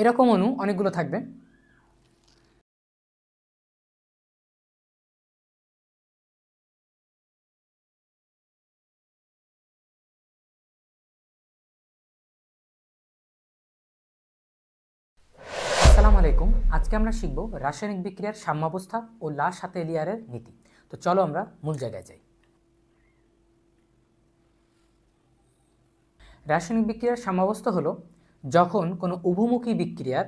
এরকম অনু অনেকগুলো থাকবে আসসালামু আলাইকুম আজকে আমরা শিখব রাসায়নিক বিক্রিয়ার সাম্যাবস্থা ও লাশ হাতে এলিয়ারের নীতি তো চলো আমরা মূল জায়গায় যাই রাসায়নিক বিক্রিয়ার সাম্যাবস্থা হলো যখন কোনো উভমুখী বিক্রিয়ার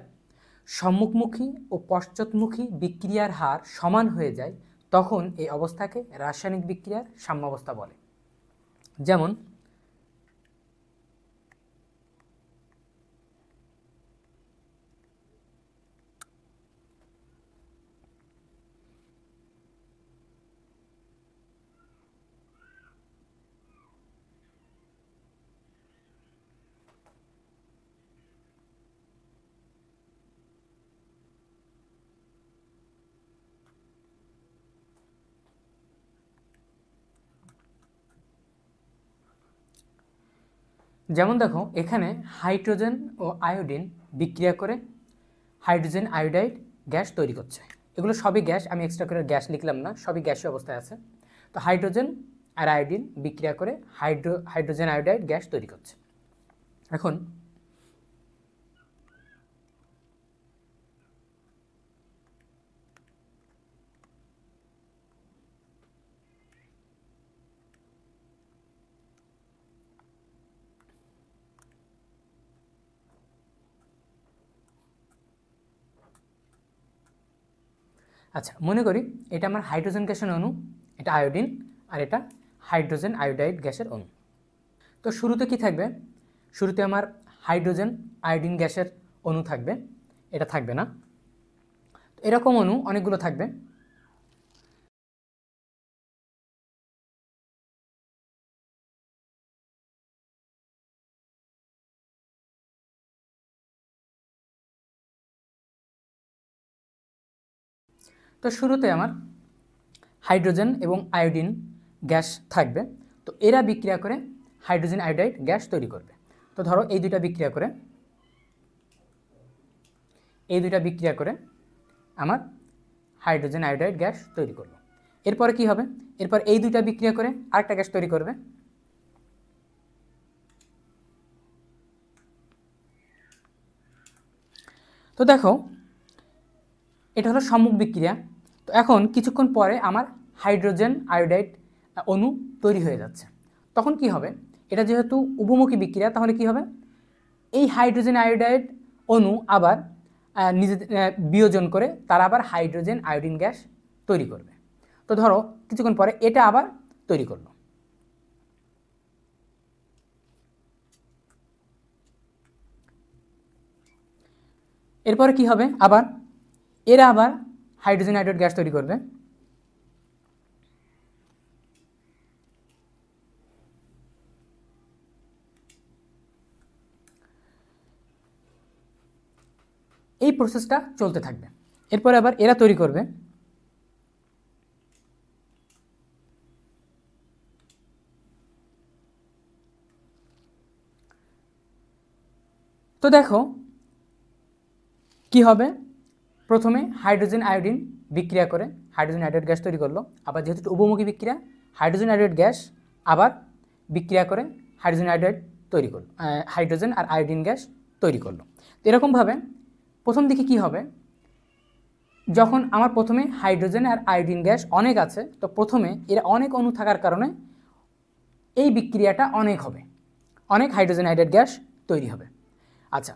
সম্মুখমুখী ও পশ্চাৎমুখী বিক্রিয়ার হার সমান হয়ে যায় তখন এই অবস্থাকে রাসায়নিক বিক্রিয়ার সাম্যাবস্থা বলে যেমন যেমন দেখো এখানে হাইড্রোজেন ও আয়োডিন বিক্রিয়া করে হাইড্রোজেন আয়োডাইড গ্যাস তৈরি করছে এগুলো সবই গ্যাস আমি এক্সট্রা করে গ্যাস লিখলাম না সবই গ্যাসের অবস্থায় আছে তো হাইড্রোজেন আর আয়োডিন বিক্রিয়া করে হাইড্রো হাইড্রোজেন আয়োডাইড গ্যাস তৈরি করছে এখন আচ্ছা মনে করি এটা আমার হাইড্রোজেন গ্যাসের অণু এটা আয়োডিন আর এটা হাইড্রোজেন আয়োডাইড গ্যাসের অণু তো শুরুতে কি থাকবে শুরুতে আমার হাইড্রোজেন আয়োডিন গ্যাসের অণু থাকবে এটা থাকবে না এরকম অণু অনেকগুলো থাকবে তো শুরুতে আমার হাইড্রোজেন এবং আয়োডিন গ্যাস থাকবে তো এরা বিক্রিয়া করে হাইড্রোজেন আয়োডাইড গ্যাস তৈরি করবে তো ধরো এই দুটা বিক্রিয়া করে এই দুটা বিক্রিয়া করে আমার হাইড্রোজেন আয়োডাইড গ্যাস তৈরি করলো এরপরে কি হবে এরপর এই দুইটা বিক্রিয়া করে আরেকটা গ্যাস তৈরি করবে তো দেখো এটা হলো সম্মুখ বিক্রিয়া তো এখন কিছুক্ষণ পরে আমার হাইড্রোজেন আয়োডাইড অণু তৈরি হয়ে যাচ্ছে তখন কি হবে এটা যেহেতু উপমুখী বিক্রিয়া তাহলে কি হবে এই হাইড্রোজেন আয়োডাইড অণু আবার নিজে বিয়োজন করে তারা আবার হাইড্রোজেন আয়োডিন গ্যাস তৈরি করবে তো ধরো কিছুক্ষণ পরে এটা আবার তৈরি করলো এরপরে কি হবে আবার এরা আবার হাইড্রোজেন হাইড্রেট গ্যাস তৈরি করবে এই প্রসেসটা চলতে থাকবে এরপরে আবার এরা তৈরি করবে তো দেখো কি হবে প্রথমে হাইড্রোজেন আয়োডিন বিক্রিয়া করে হাইড্রোজেন আয়োডাইড গ্যাস তৈরি করলো আবার যেহেতু উপমুখী বিক্রিয়া হাইড্রোজেন আয়োডাইড গ্যাস আবার বিক্রিয়া করে হাইড্রোজেন আয়োডাইড তৈরি করলো হাইড্রোজেন আর আয়োডিন গ্যাস তৈরি করলো তো এরকমভাবে প্রথম দিকে কি হবে যখন আমার প্রথমে হাইড্রোজেন আর আয়োডিন গ্যাস অনেক আছে তো প্রথমে এরা অনেক অণু থাকার কারণে এই বিক্রিয়াটা অনেক হবে অনেক হাইড্রোজেন আয়োডাইড গ্যাস তৈরি হবে আচ্ছা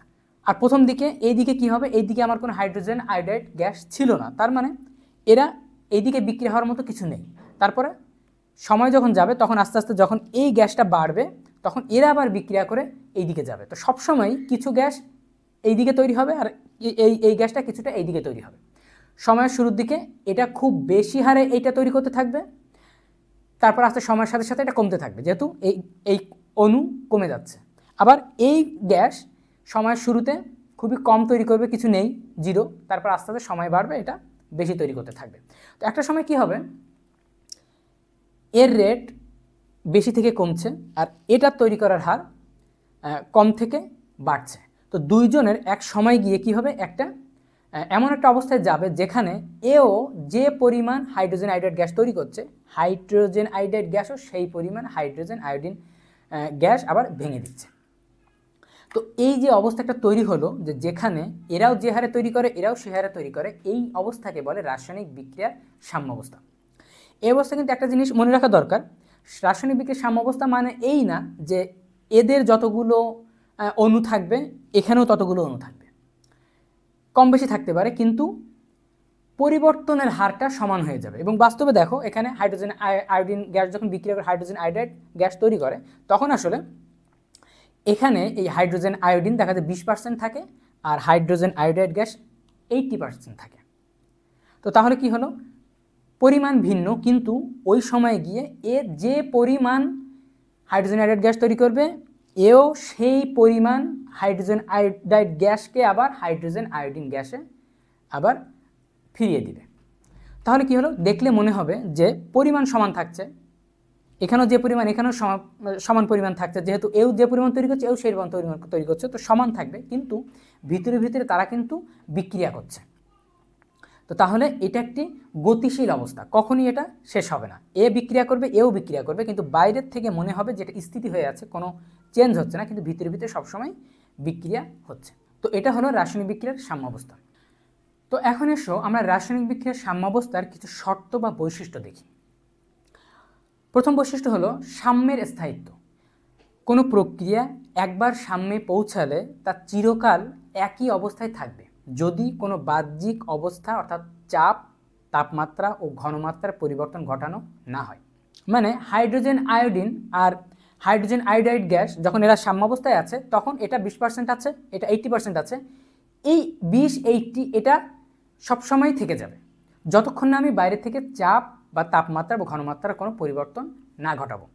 আর প্রথম দিকে এই দিকে কী হবে এই দিকে আমার কোনো হাইড্রোজেন আয়োডাইড গ্যাস ছিল না তার মানে এরা এই দিকে বিক্রি হওয়ার মতো কিছু নেই তারপরে সময় যখন যাবে তখন আস্তে আস্তে যখন এই গ্যাসটা বাড়বে তখন এরা আবার বিক্রিয়া করে এই দিকে যাবে তো সবসময় কিছু গ্যাস এই দিকে তৈরি হবে আর এই এই গ্যাসটা কিছুটা এই দিকে তৈরি হবে সময়ের শুরুর দিকে এটা খুব বেশি হারে এইটা তৈরি করতে থাকবে তারপর আস্তে সময়ের সাথে সাথে এটা কমতে থাকবে যেহেতু এই এই অণু কমে যাচ্ছে আবার এই গ্যাস সময়ের শুরুতে খুবই কম তৈরি করবে কিছু নেই জিরো তারপর আস্তে আস্তে সময় বাড়বে এটা বেশি তৈরি করতে থাকবে তো একটা সময় কি হবে এর রেট বেশি থেকে কমছে আর এটা তৈরি করার হার কম থেকে বাড়ছে তো দুইজনের এক সময় গিয়ে কি হবে একটা এমন একটা অবস্থায় যাবে যেখানে এও যে পরিমাণ হাইড্রোজেন আয়োডাইড গ্যাস তৈরি করছে হাইড্রোজেন আয়োডাইড গ্যাসও সেই পরিমাণ হাইড্রোজেন আয়োডিন গ্যাস আবার ভেঙে দিচ্ছে তো এই যে অবস্থাটা তৈরি হলো যে যেখানে এরাও যে হারে তৈরি করে এরাও সে হারে তৈরি করে এই অবস্থাকে বলে রাসায়নিক বিক্রিয়ার সাম্য অবস্থা এই অবস্থা কিন্তু একটা জিনিস মনে রাখা দরকার রাসায়নিক বিক্রিয়ার অবস্থা মানে এই না যে এদের যতগুলো অণু থাকবে এখানেও ততগুলো অণু থাকবে কম বেশি থাকতে পারে কিন্তু পরিবর্তনের হারটা সমান হয়ে যাবে এবং বাস্তবে দেখো এখানে হাইড্রোজেন আয়োডিন গ্যাস যখন বিক্রিয়া করে হাইড্রোজেন আয়োডাইড গ্যাস তৈরি করে তখন আসলে এখানে এই হাইড্রোজেন আয়োডিন দেখা যায় বিশ পার্সেন্ট থাকে আর hydrogen iodide gas eighty percent থাকে তো তাহলে কি হলো পরিমাণ ভিন্ন কিন্তু ওই সময়ে গিয়ে এ যে পরিমাণ হাইড্রোজেন আয়োডাইড গ্যাস তৈরি করবে এও সেই পরিমাণ হাইড্রোজেন আয়োডাইড গ্যাসকে আবার হাইড্রোজেন আয়োডিন গ্যাসে আবার ফিরিয়ে দিবে তাহলে কি হলো দেখলে মনে হবে যে পরিমাণ সমান থাকছে এখানেও যে পরিমাণ এখানেও সমান পরিমাণ থাকছে যেহেতু এও যে পরিমাণ তৈরি করছে এও সেই পরিমাণ তৈরি তৈরি করছে তো সমান থাকবে কিন্তু ভিতরে ভিতরে তারা কিন্তু বিক্রিয়া করছে তো তাহলে এটা একটি গতিশীল অবস্থা কখনই এটা শেষ হবে না এ বিক্রিয়া করবে এও বিক্রিয়া করবে কিন্তু বাইরের থেকে মনে হবে যেটা স্থিতি হয়ে আছে কোনো চেঞ্জ হচ্ছে না কিন্তু ভিতরে ভিতরে সবসময় বিক্রিয়া হচ্ছে তো এটা হলো রাসায়নিক বিক্রিয়ার সাম্যাবস্থা তো এখন এসো আমরা রাসায়নিক বিক্রিয়ার সাম্য অবস্থার কিছু শর্ত বা বৈশিষ্ট্য দেখি প্রথম বৈশিষ্ট্য হলো সাম্যের স্থায়িত্ব কোনো প্রক্রিয়া একবার সাম্যে পৌঁছালে তা চিরকাল একই অবস্থায় থাকবে যদি কোনো বাহ্যিক অবস্থা অর্থাৎ চাপ তাপমাত্রা ও ঘনমাত্রার পরিবর্তন ঘটানো না হয় মানে হাইড্রোজেন আয়োডিন আর হাইড্রোজেন আয়োডাইড গ্যাস যখন এরা সাম্য অবস্থায় আছে তখন এটা বিশ পার্সেন্ট আছে এটা এইট্টি পার্সেন্ট আছে এই বিশ এইটটি এটা সবসময় থেকে যাবে যতক্ষণ না আমি বাইরে থেকে চাপ বা তাপমাত্রা বা ঘনমাত্রার কোনো পরিবর্তন না ঘটাবো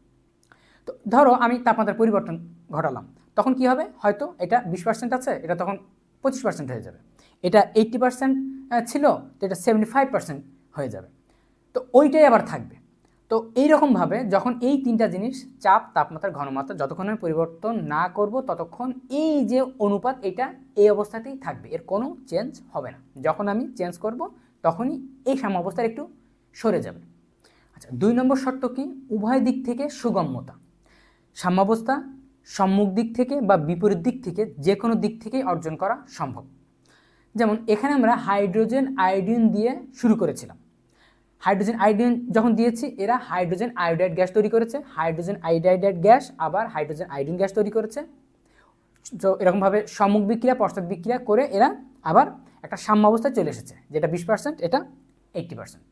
তো ধরো আমি তাপমাত্রার পরিবর্তন ঘটালাম তখন কি হবে হয়তো এটা বিশ পার্সেন্ট আছে এটা তখন পঁচিশ পার্সেন্ট হয়ে যাবে এটা এইটটি পার্সেন্ট ছিল তো এটা সেভেন্টি ফাইভ পার্সেন্ট হয়ে যাবে তো ওইটাই আবার থাকবে তো এইরকমভাবে যখন এই তিনটা জিনিস চাপ তাপমাত্রা ঘনমাত্রা যতক্ষণ আমি পরিবর্তন না করব ততক্ষণ এই যে অনুপাত এটা এই অবস্থাতেই থাকবে এর কোনো চেঞ্জ হবে না যখন আমি চেঞ্জ করব তখনই এই অবস্থার একটু সরে যাবে আচ্ছা দুই নম্বর শর্ত কি উভয় দিক থেকে সুগম্যতা সাম্যাবস্থা সম্মুখ দিক থেকে বা বিপরীত দিক থেকে যে কোনো দিক থেকেই অর্জন করা সম্ভব যেমন এখানে আমরা হাইড্রোজেন আয়োডিন দিয়ে শুরু করেছিলাম হাইড্রোজেন আয়োডিন যখন দিয়েছি এরা হাইড্রোজেন আয়োডাইড গ্যাস তৈরি করেছে হাইড্রোজেন আয়োডাইডাইড গ্যাস আবার হাইড্রোজেন আয়োডিন গ্যাস তৈরি করেছে তো এরকমভাবে সম্মুখ বিক্রিয়া পশ্চাৎ বিক্রিয়া করে এরা আবার একটা সাম্যাবস্থায় চলে এসেছে যেটা বিশ পার্সেন্ট এটা এইট্টি পার্সেন্ট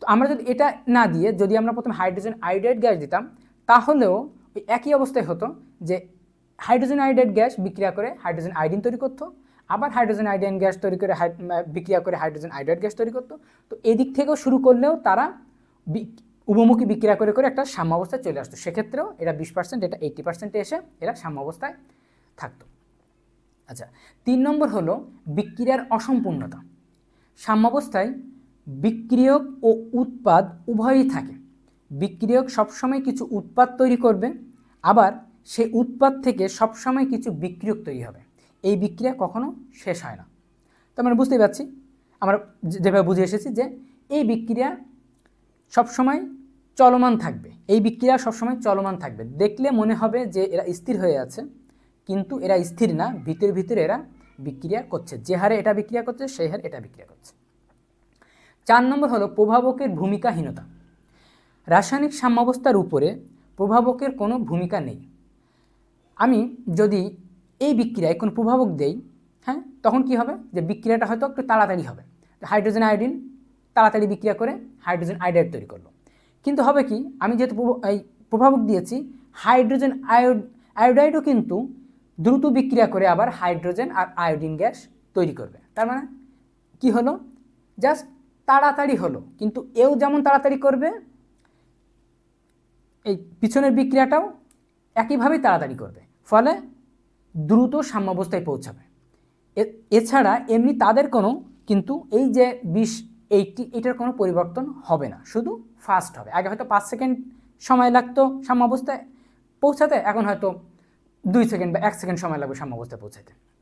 তো আমরা যদি এটা না দিয়ে যদি আমরা প্রথমে হাইড্রোজেন আয়োডাইড গ্যাস দিতাম তাহলেও ওই একই অবস্থায় হতো যে হাইড্রোজেন আয়োডাইড গ্যাস বিক্রিয়া করে হাইড্রোজেন আয়োডিন তৈরি করতো আবার হাইড্রোজেন আয়োডিন গ্যাস তৈরি করে বিক্রিয়া করে হাইড্রোজেন আয়োডাইড গ্যাস তৈরি করতো তো এদিক থেকেও শুরু করলেও তারা উভমুখী বিক্রিয়া করে করে একটা অবস্থায় চলে আসতো সেক্ষেত্রেও এটা বিশ পার্সেন্ট এটা এইটি পার্সেন্টে এসে এরা অবস্থায় থাকতো আচ্ছা তিন নম্বর হলো বিক্রিয়ার অসম্পূর্ণতা সাম্যাবস্থায় বিক্রিয়ক ও উৎপাদ উভয়ই থাকে বিক্রিয়ক সবসময় কিছু উৎপাদ তৈরি করবে আবার সে উৎপাদ থেকে সবসময় কিছু বিক্রিয়ক তৈরি হবে এই বিক্রিয়া কখনো শেষ হয় না তো আমরা বুঝতেই পারছি আমরা যেভাবে বুঝে এসেছি যে এই বিক্রিয়া সবসময় চলমান থাকবে এই বিক্রিয়া সবসময় চলমান থাকবে দেখলে মনে হবে যে এরা স্থির হয়ে আছে কিন্তু এরা স্থির না ভিতরে ভিতরে এরা বিক্রিয়া করছে যে হারে এটা বিক্রিয়া করছে সেই হারে এটা বিক্রিয়া করছে চার নম্বর হলো প্রভাবকের ভূমিকাহীনতা রাসায়নিক সাম্যাবস্থার উপরে প্রভাবকের কোনো ভূমিকা নেই আমি যদি এই বিক্রিয়ায় কোনো প্রভাবক দেই হ্যাঁ তখন কি হবে যে বিক্রিয়াটা হয়তো একটু তাড়াতাড়ি হবে হাইড্রোজেন আয়োডিন তাড়াতাড়ি বিক্রিয়া করে হাইড্রোজেন আয়োডাইড তৈরি করলো কিন্তু হবে কি আমি যেহেতু এই প্রভাবক দিয়েছি হাইড্রোজেন আয়ো আয়োডাইডও কিন্তু দ্রুত বিক্রিয়া করে আবার হাইড্রোজেন আর আয়োডিন গ্যাস তৈরি করবে তার মানে কি হলো জাস্ট তাড়াতাড়ি হলো কিন্তু এও যেমন তাড়াতাড়ি করবে এই পিছনের বিক্রিয়াটাও একইভাবেই তাড়াতাড়ি করবে ফলে দ্রুত সাম্যাবস্থায় পৌঁছাবে এছাড়া এমনি তাদের কোনো কিন্তু এই যে বিশ এইটি এটার কোনো পরিবর্তন হবে না শুধু ফাস্ট হবে আগে হয়তো পাঁচ সেকেন্ড সময় লাগতো সাম্যাবস্থায় পৌঁছাতে এখন হয়তো দুই সেকেন্ড বা এক সেকেন্ড সময় লাগবে সাম্যাবস্থায় পৌঁছাতে